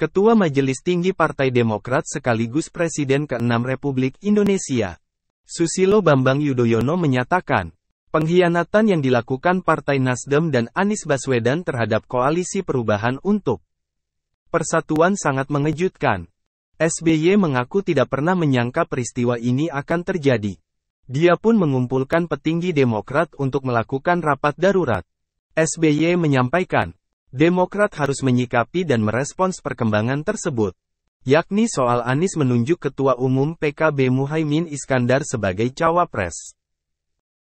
Ketua Majelis Tinggi Partai Demokrat sekaligus Presiden ke-6 Republik Indonesia, Susilo Bambang Yudhoyono menyatakan, pengkhianatan yang dilakukan Partai Nasdem dan Anies Baswedan terhadap koalisi perubahan untuk persatuan sangat mengejutkan. SBY mengaku tidak pernah menyangka peristiwa ini akan terjadi. Dia pun mengumpulkan petinggi Demokrat untuk melakukan rapat darurat. SBY menyampaikan, Demokrat harus menyikapi dan merespons perkembangan tersebut, yakni soal Anies menunjuk Ketua Umum PKB Muhaimin Iskandar sebagai cawapres.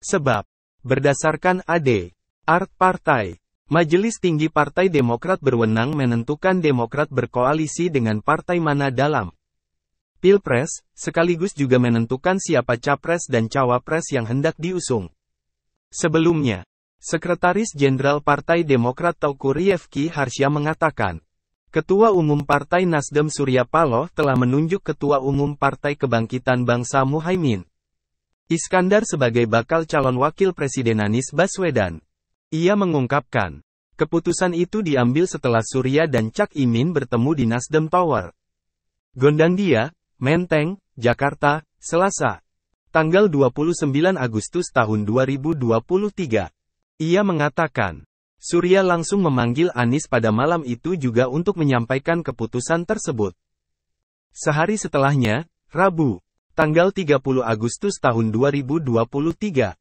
Sebab, berdasarkan AD, Art Partai, Majelis Tinggi Partai Demokrat berwenang menentukan Demokrat berkoalisi dengan partai mana dalam Pilpres, sekaligus juga menentukan siapa capres dan cawapres yang hendak diusung. Sebelumnya, Sekretaris Jenderal Partai Demokrat Tauku Rievki Harsya mengatakan, Ketua Umum Partai Nasdem Surya Paloh telah menunjuk Ketua Umum Partai Kebangkitan Bangsa Muhaimin Iskandar sebagai bakal calon wakil Presiden Anies Baswedan. Ia mengungkapkan, keputusan itu diambil setelah Surya dan Cak Imin bertemu di Nasdem Tower. Gondangdia, Menteng, Jakarta, Selasa. Tanggal 29 Agustus tahun 2023. Ia mengatakan, Surya langsung memanggil Anis pada malam itu juga untuk menyampaikan keputusan tersebut. Sehari setelahnya, Rabu, tanggal 30 Agustus tahun 2023,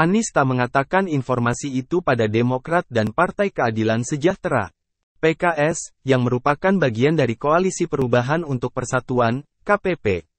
Anis tak mengatakan informasi itu pada Demokrat dan Partai Keadilan Sejahtera. PKS, yang merupakan bagian dari Koalisi Perubahan untuk Persatuan, KPP.